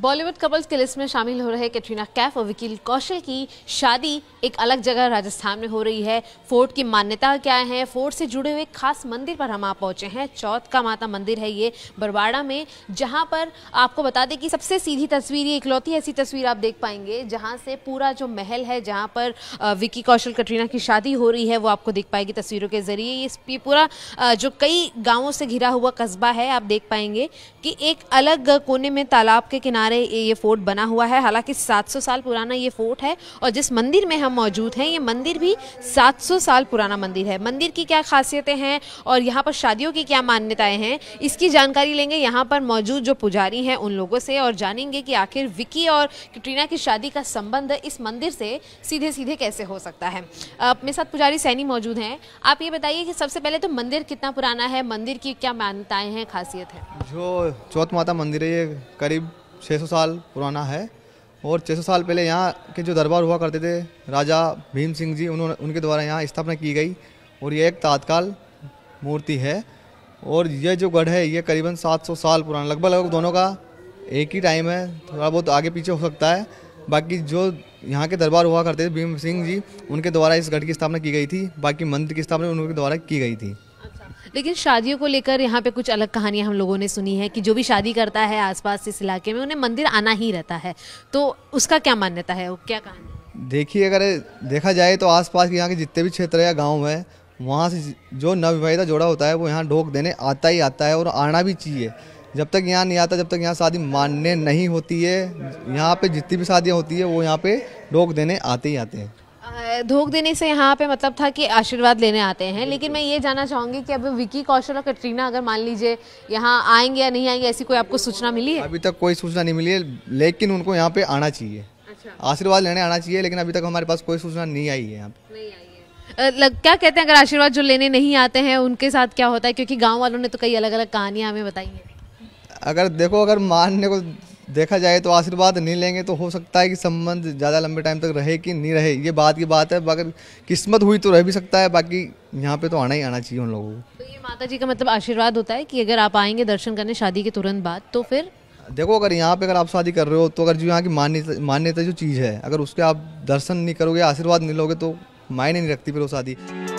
Bollywood couples के list में शामिल हो रहे कैटरीना कैफ और विकील कौशल की शादी एक अलग जगह राजस्थान में हो रही है फोर्ट की मान्यता क्या है फोर्ट से जुड़े हुए खास मंदिर पर हम आप पहुंचे हैं चौथ का माता मंदिर है ये बरवाड़ा में जहां पर आपको बता दें कि सबसे सीधी तस्वीर ये इकलौती ऐसी तस्वीर आप देख पाएंगे जहाँ से पूरा जो महल है जहाँ पर विकी कौशल कटरीना की शादी हो रही है वो आपको देख पाएगी तस्वीरों के ज़रिए ये पूरा जो कई गाँवों से घिरा हुआ कस्बा है आप देख पाएंगे कि एक अलग कोने में तालाब के किनारे किनारे ये फोर्ट बना हुआ है हालांकि 700 साल पुराना ये फोर्ट है और जिस मंदिर में हम मौजूद हैं ये मंदिर भी 700 साल पुराना मंदिर है मंदिर की क्या खासियतें हैं और यहाँ पर शादियों की क्या मान्यताएं हैं इसकी जानकारी लेंगे यहाँ पर मौजूद जो पुजारी हैं उन लोगों से और जानेंगे कि आखिर विकी और कटरीना की शादी का संबंध इस मंदिर से सीधे सीधे कैसे हो सकता है मेरे साथ पुजारी सैनी मौजूद हैं आप ये बताइए कि सबसे पहले तो मंदिर कितना पुराना है मंदिर की क्या मान्यताएं हैं खासियत है जो चौथ माता मंदिर है ये करीब 600 साल पुराना है और 600 साल पहले यहाँ के जो दरबार हुआ करते थे राजा भीम सिंह जी उन्होंने उनके द्वारा यहाँ स्थापना की गई और ये एक तात्काल मूर्ति है और ये जो गढ़ है ये करीबन 700 साल पुराना लगभग लगभग दोनों का एक ही टाइम है थोड़ा बहुत आगे पीछे हो सकता है बाकी जो यहाँ के दरबार हुआ करते थे भीम सिंह जी उनके द्वारा इस गढ़ की स्थापना की गई थी बाकी मंदिर की स्थापना उनके द्वारा की गई थी लेकिन शादियों को लेकर यहाँ पे कुछ अलग कहानियाँ हम लोगों ने सुनी है कि जो भी शादी करता है आसपास इस इलाके में उन्हें मंदिर आना ही रहता है तो उसका क्या मान्यता है वो क्या कहानी देखिए अगर देखा जाए तो आसपास के यहाँ के जितने भी क्षेत्र या गाँव है वहाँ से जो नवविवाहिता जोड़ा होता है वो यहाँ ढोक देने आता ही आता है और आना भी चाहिए जब तक यहाँ नहीं आता जब तक यहाँ शादी मानने नहीं होती है यहाँ पे जितनी भी शादियाँ होती है वो यहाँ पे ढोक देने आते ही आते हैं धोख देने से यहाँ पे मतलब था कि आशीर्वाद लेने आते हैं लेकिन मैं ये जानना चाहूंगी कि अब विकी कौशल और कटरीना अगर मान लीजिए यहाँ आएंगे या नहीं आएंगे ऐसी कोई आपको सूचना मिली है अभी तक कोई सूचना नहीं मिली है लेकिन उनको यहाँ पे आना चाहिए अच्छा। आशीर्वाद लेने आना चाहिए लेकिन अभी तक हमारे पास कोई सूचना नहीं आई है यहाँ पे लग, क्या कहते हैं अगर आशीर्वाद जो लेने नहीं आते हैं उनके साथ क्या होता है क्योंकि गाँव वालों ने तो कई अलग अलग कहानियाँ हमें बताई हैं अगर देखो अगर मानने को देखा जाए तो आशीर्वाद नहीं लेंगे तो हो सकता है कि संबंध ज़्यादा लंबे टाइम तक रहे कि नहीं रहे ये बात की बात है अगर किस्मत हुई तो रह भी सकता है बाकी यहाँ पे तो आना ही आना चाहिए उन लोगों को तो ये माता जी का मतलब आशीर्वाद होता है कि अगर आप आएंगे दर्शन करने शादी के तुरंत बाद तो फिर देखो अगर यहाँ पे अगर आप शादी कर रहे हो तो अगर जो यहाँ की मान्यता मान्यता जो चीज़ है अगर उसके आप दर्शन नहीं करोगे आशीर्वाद नहीं लोगे तो मायने नहीं रखती फिर वो शादी